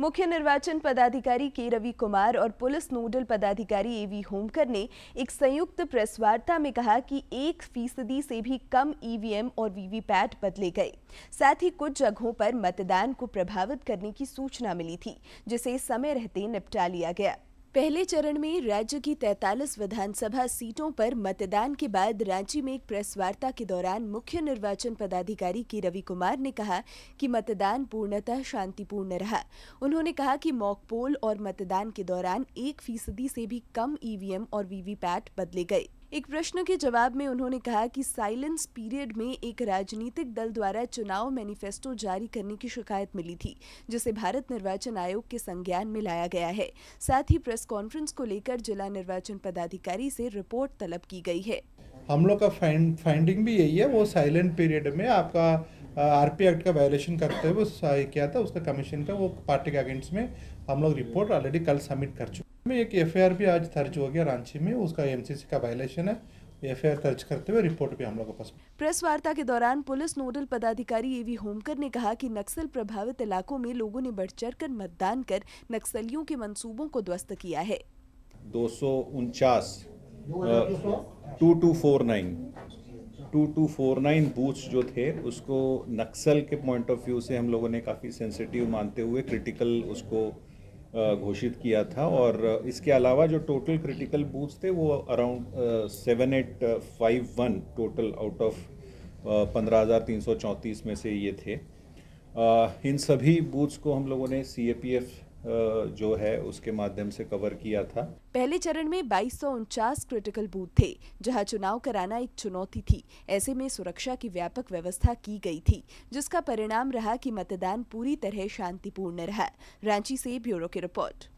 मुख्य निर्वाचन पदाधिकारी के रवि कुमार और पुलिस नोडल पदाधिकारी ए वी होमकर ने एक संयुक्त प्रेस वार्ता में कहा कि एक फीसदी से भी कम ईवीएम और वीवीपैट बदले गए साथ ही कुछ जगहों पर मतदान को प्रभावित करने की सूचना मिली थी जिसे समय रहते निपटा लिया गया पहले चरण में राज्य की 43 विधानसभा सीटों पर मतदान के बाद रांची में एक प्रेस वार्ता के दौरान मुख्य निर्वाचन पदाधिकारी के रवि कुमार ने कहा कि मतदान पूर्णतः शांतिपूर्ण रहा उन्होंने कहा कि मॉक पोल और मतदान के दौरान एक फीसदी से भी कम ईवीएम और वीवीपैट बदले गए एक प्रश्न के जवाब में उन्होंने कहा कि साइलेंस पीरियड में एक राजनीतिक दल द्वारा चुनाव मैनिफेस्टो जारी करने की शिकायत मिली थी जिसे भारत निर्वाचन आयोग के संज्ञान में लाया गया है साथ ही प्रेस कॉन्फ्रेंस को लेकर जिला निर्वाचन पदाधिकारी से रिपोर्ट तलब की गई है हम लोग का फाइंडिंग भी यही है वो साइलेंट पीरियड में आपका आर पी एक्ट का वायलेशन करते हुए किया था उसका कमीशन का वो पार्टी के अगेंस्ट में हम लोग रिपोर्ट ऑलरेडी कल सबमिट कर चुके में एक एफ भी आज दर्ज हो गया रांची में उसका एम का वायलेशन है एफ दर्ज करते हुए रिपोर्ट भी हम लोगों पास प्रेस वार्ता के दौरान पुलिस नोडल पदाधिकारी ए वी होमकर ने कहा कि नक्सल प्रभावित इलाकों में लोगों ने बढ़ चढ़ कर मतदान कर नक्सलियों के मंसूबों को ध्वस्त किया है दो सौ उनचास two two four nine two two four nine booth जो थे उसको नक्सल के पॉइंट ऑफ व्यू से हम लोगों ने काफ़ी सेंसिटिव मानते हुए क्रिटिकल उसको घोषित किया था और इसके अलावा जो टोटल क्रिटिकल बूथ्स थे वो around seven eight five one total out of पंद्रह हज़ार तीन सौ चौंतीस में से ये थे इन सभी बूथ्स को हम लोगों ने सी ए पी एफ़ जो है उसके माध्यम से कवर किया था पहले चरण में बाईस क्रिटिकल बूथ थे जहां चुनाव कराना एक चुनौती थी ऐसे में सुरक्षा की व्यापक व्यवस्था की गई थी जिसका परिणाम रहा कि मतदान पूरी तरह शांतिपूर्ण रहा रांची से ब्यूरो की रिपोर्ट